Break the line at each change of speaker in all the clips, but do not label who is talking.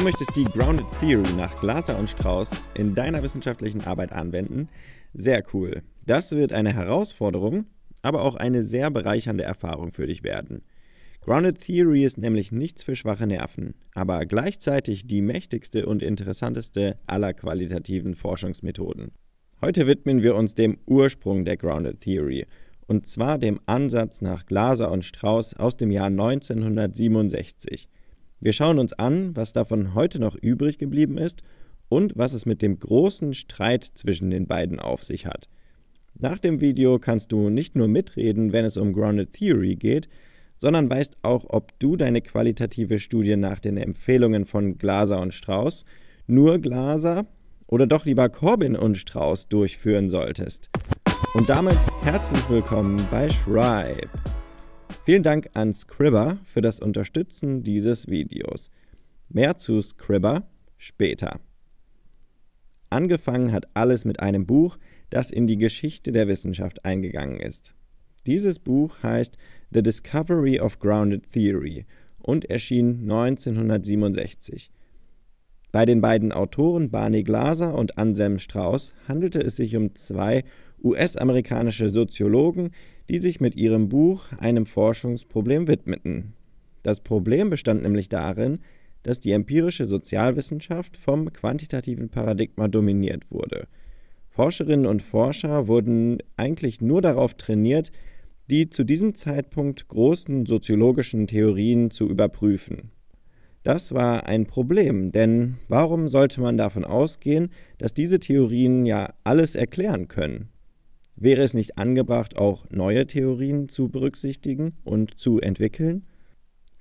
Du möchtest die Grounded Theory nach Glaser und Strauss in deiner wissenschaftlichen Arbeit anwenden? Sehr cool. Das wird eine Herausforderung, aber auch eine sehr bereichernde Erfahrung für dich werden. Grounded Theory ist nämlich nichts für schwache Nerven, aber gleichzeitig die mächtigste und interessanteste aller qualitativen Forschungsmethoden. Heute widmen wir uns dem Ursprung der Grounded Theory, und zwar dem Ansatz nach Glaser und Strauss aus dem Jahr 1967. Wir schauen uns an, was davon heute noch übrig geblieben ist und was es mit dem großen Streit zwischen den beiden auf sich hat. Nach dem Video kannst du nicht nur mitreden, wenn es um Grounded Theory geht, sondern weißt auch, ob du deine qualitative Studie nach den Empfehlungen von Glaser und Strauß, nur Glaser oder doch lieber Corbin und Strauß durchführen solltest. Und damit herzlich willkommen bei Schreibe. Vielen Dank an Scribber für das Unterstützen dieses Videos. Mehr zu Scribber später. Angefangen hat alles mit einem Buch, das in die Geschichte der Wissenschaft eingegangen ist. Dieses Buch heißt The Discovery of Grounded Theory und erschien 1967. Bei den beiden Autoren Barney Glaser und Anselm Strauss handelte es sich um zwei US-amerikanische Soziologen, die sich mit ihrem Buch einem Forschungsproblem widmeten. Das Problem bestand nämlich darin, dass die empirische Sozialwissenschaft vom quantitativen Paradigma dominiert wurde. Forscherinnen und Forscher wurden eigentlich nur darauf trainiert, die zu diesem Zeitpunkt großen soziologischen Theorien zu überprüfen. Das war ein Problem, denn warum sollte man davon ausgehen, dass diese Theorien ja alles erklären können? Wäre es nicht angebracht, auch neue Theorien zu berücksichtigen und zu entwickeln?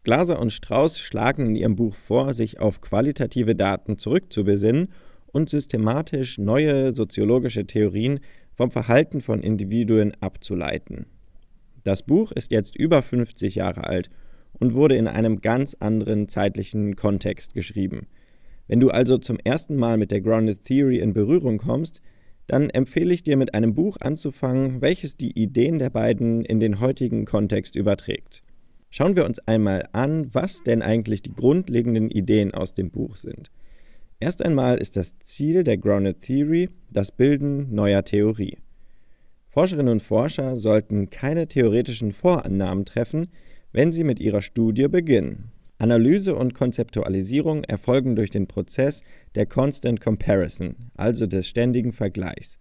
Glaser und Strauß schlagen in ihrem Buch vor, sich auf qualitative Daten zurückzubesinnen und systematisch neue soziologische Theorien vom Verhalten von Individuen abzuleiten. Das Buch ist jetzt über 50 Jahre alt und wurde in einem ganz anderen zeitlichen Kontext geschrieben. Wenn du also zum ersten Mal mit der Grounded Theory in Berührung kommst, dann empfehle ich dir mit einem Buch anzufangen, welches die Ideen der beiden in den heutigen Kontext überträgt. Schauen wir uns einmal an, was denn eigentlich die grundlegenden Ideen aus dem Buch sind. Erst einmal ist das Ziel der Grounded Theory das Bilden neuer Theorie. Forscherinnen und Forscher sollten keine theoretischen Vorannahmen treffen, wenn sie mit ihrer Studie beginnen. Analyse und Konzeptualisierung erfolgen durch den Prozess der Constant Comparison, also des ständigen Vergleichs.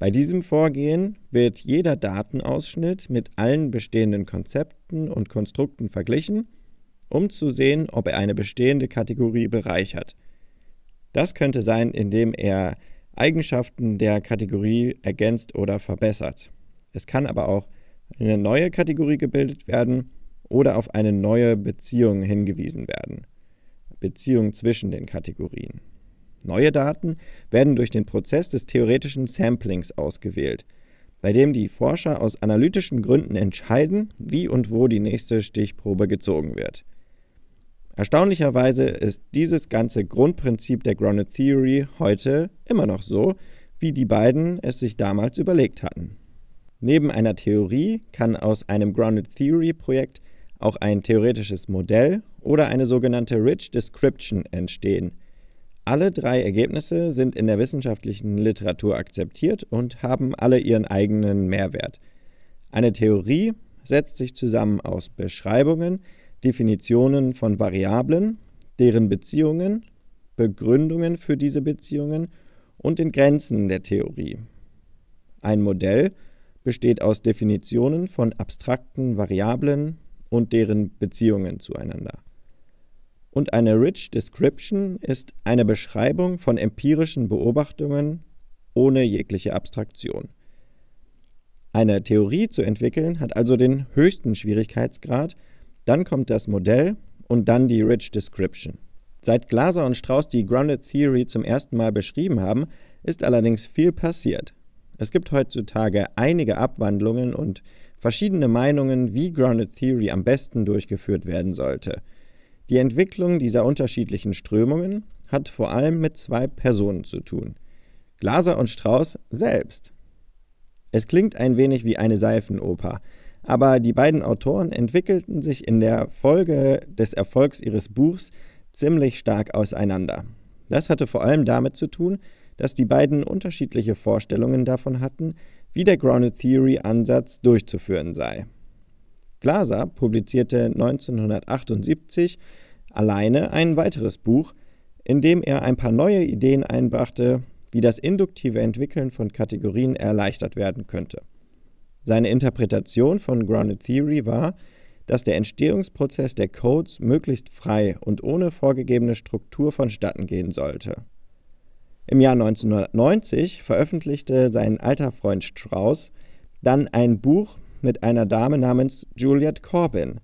Bei diesem Vorgehen wird jeder Datenausschnitt mit allen bestehenden Konzepten und Konstrukten verglichen, um zu sehen, ob er eine bestehende Kategorie bereichert. Das könnte sein, indem er Eigenschaften der Kategorie ergänzt oder verbessert. Es kann aber auch eine neue Kategorie gebildet werden, oder auf eine neue Beziehung hingewiesen werden. Beziehung zwischen den Kategorien. Neue Daten werden durch den Prozess des theoretischen Samplings ausgewählt, bei dem die Forscher aus analytischen Gründen entscheiden, wie und wo die nächste Stichprobe gezogen wird. Erstaunlicherweise ist dieses ganze Grundprinzip der Grounded Theory heute immer noch so, wie die beiden es sich damals überlegt hatten. Neben einer Theorie kann aus einem Grounded Theory Projekt auch ein theoretisches Modell oder eine sogenannte Rich Description entstehen. Alle drei Ergebnisse sind in der wissenschaftlichen Literatur akzeptiert und haben alle ihren eigenen Mehrwert. Eine Theorie setzt sich zusammen aus Beschreibungen, Definitionen von Variablen, deren Beziehungen, Begründungen für diese Beziehungen und den Grenzen der Theorie. Ein Modell besteht aus Definitionen von abstrakten Variablen, und deren Beziehungen zueinander. Und eine Rich Description ist eine Beschreibung von empirischen Beobachtungen ohne jegliche Abstraktion. Eine Theorie zu entwickeln hat also den höchsten Schwierigkeitsgrad, dann kommt das Modell und dann die Rich Description. Seit Glaser und Strauss die Grounded Theory zum ersten Mal beschrieben haben, ist allerdings viel passiert. Es gibt heutzutage einige Abwandlungen und verschiedene Meinungen, wie Grounded Theory am besten durchgeführt werden sollte. Die Entwicklung dieser unterschiedlichen Strömungen hat vor allem mit zwei Personen zu tun. Glaser und Strauß selbst. Es klingt ein wenig wie eine Seifenoper, aber die beiden Autoren entwickelten sich in der Folge des Erfolgs ihres Buchs ziemlich stark auseinander. Das hatte vor allem damit zu tun, dass die beiden unterschiedliche Vorstellungen davon hatten, wie der Grounded Theory Ansatz durchzuführen sei. Glaser publizierte 1978 alleine ein weiteres Buch, in dem er ein paar neue Ideen einbrachte, wie das induktive Entwickeln von Kategorien erleichtert werden könnte. Seine Interpretation von Grounded Theory war, dass der Entstehungsprozess der Codes möglichst frei und ohne vorgegebene Struktur vonstatten gehen sollte. Im Jahr 1990 veröffentlichte sein alter Freund Strauss dann ein Buch mit einer Dame namens Juliet Corbin.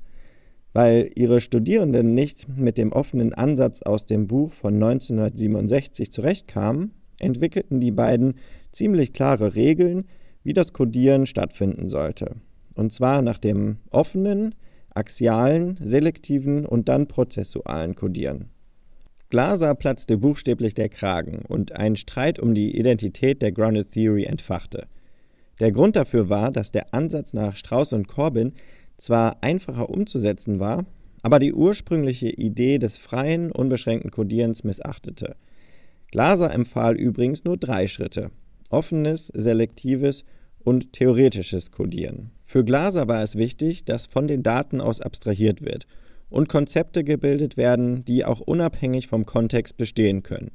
Weil ihre Studierenden nicht mit dem offenen Ansatz aus dem Buch von 1967 zurechtkamen, entwickelten die beiden ziemlich klare Regeln, wie das Codieren stattfinden sollte. Und zwar nach dem offenen, axialen, selektiven und dann prozessualen Codieren. Glaser platzte buchstäblich der Kragen und ein Streit um die Identität der Grounded Theory entfachte. Der Grund dafür war, dass der Ansatz nach Strauss und Corbin zwar einfacher umzusetzen war, aber die ursprüngliche Idee des freien, unbeschränkten Codierens missachtete. Glaser empfahl übrigens nur drei Schritte: offenes, selektives und theoretisches Codieren. Für Glaser war es wichtig, dass von den Daten aus abstrahiert wird – und Konzepte gebildet werden, die auch unabhängig vom Kontext bestehen können.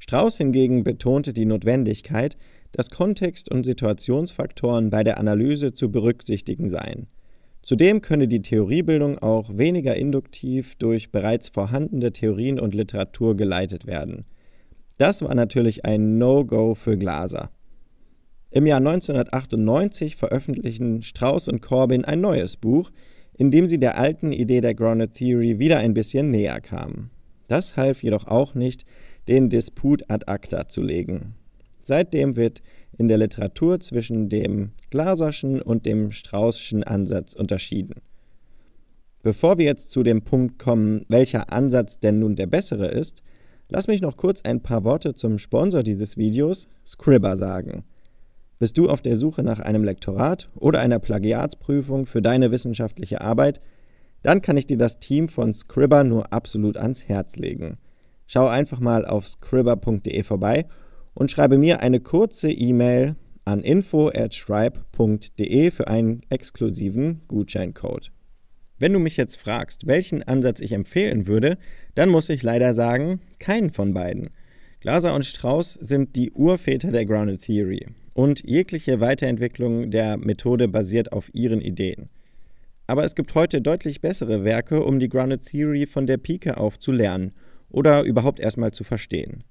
Strauss hingegen betonte die Notwendigkeit, dass Kontext und Situationsfaktoren bei der Analyse zu berücksichtigen seien. Zudem könne die Theoriebildung auch weniger induktiv durch bereits vorhandene Theorien und Literatur geleitet werden. Das war natürlich ein No-Go für Glaser. Im Jahr 1998 veröffentlichen Strauss und Corbin ein neues Buch, indem sie der alten Idee der Grounded Theory wieder ein bisschen näher kamen. Das half jedoch auch nicht, den Disput ad acta zu legen. Seitdem wird in der Literatur zwischen dem Glaserschen und dem Straußschen Ansatz unterschieden. Bevor wir jetzt zu dem Punkt kommen, welcher Ansatz denn nun der bessere ist, lass mich noch kurz ein paar Worte zum Sponsor dieses Videos, Scribber, sagen. Bist du auf der Suche nach einem Lektorat oder einer Plagiatsprüfung für deine wissenschaftliche Arbeit? Dann kann ich dir das Team von Scribber nur absolut ans Herz legen. Schau einfach mal auf scribber.de vorbei und schreibe mir eine kurze E-Mail an info@schreib.de für einen exklusiven Gutscheincode. Wenn du mich jetzt fragst, welchen Ansatz ich empfehlen würde, dann muss ich leider sagen, keinen von beiden. Glaser und Strauss sind die Urväter der Grounded Theory und jegliche Weiterentwicklung der Methode basiert auf ihren Ideen. Aber es gibt heute deutlich bessere Werke, um die Grounded Theory von der Pike auf zu lernen oder überhaupt erstmal zu verstehen.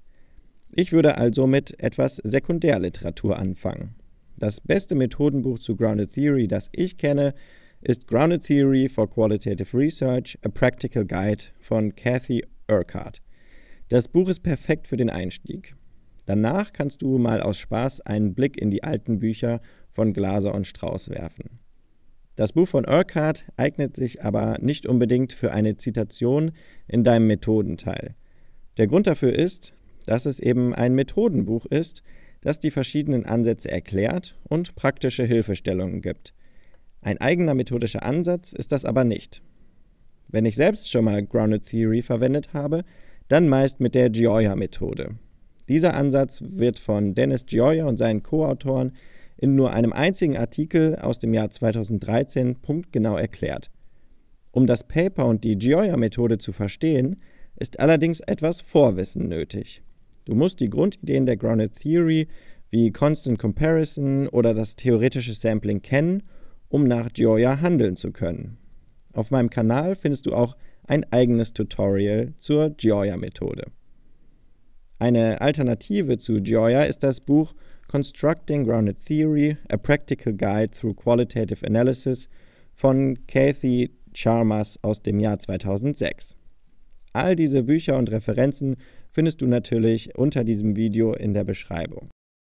Ich würde also mit etwas Sekundärliteratur anfangen. Das beste Methodenbuch zu Grounded Theory, das ich kenne, ist Grounded Theory for Qualitative Research, A Practical Guide von Cathy Urquhart. Das Buch ist perfekt für den Einstieg. Danach kannst du mal aus Spaß einen Blick in die alten Bücher von Glaser und Strauß werfen. Das Buch von Urquhart eignet sich aber nicht unbedingt für eine Zitation in deinem Methodenteil. Der Grund dafür ist, dass es eben ein Methodenbuch ist, das die verschiedenen Ansätze erklärt und praktische Hilfestellungen gibt. Ein eigener methodischer Ansatz ist das aber nicht. Wenn ich selbst schon mal Grounded Theory verwendet habe, dann meist mit der Gioia-Methode. Dieser Ansatz wird von Dennis Gioia und seinen Co-Autoren in nur einem einzigen Artikel aus dem Jahr 2013 punktgenau erklärt. Um das Paper und die Gioia-Methode zu verstehen, ist allerdings etwas Vorwissen nötig. Du musst die Grundideen der Grounded Theory wie Constant Comparison oder das theoretische Sampling kennen, um nach Gioia handeln zu können. Auf meinem Kanal findest du auch ein eigenes Tutorial zur Gioia-Methode. Eine Alternative zu Gioia ist das Buch Constructing Grounded Theory, A Practical Guide Through Qualitative Analysis von Kathy Chalmers aus dem Jahr 2006. All diese Bücher und Referenzen findest du natürlich unter diesem Video in der Beschreibung.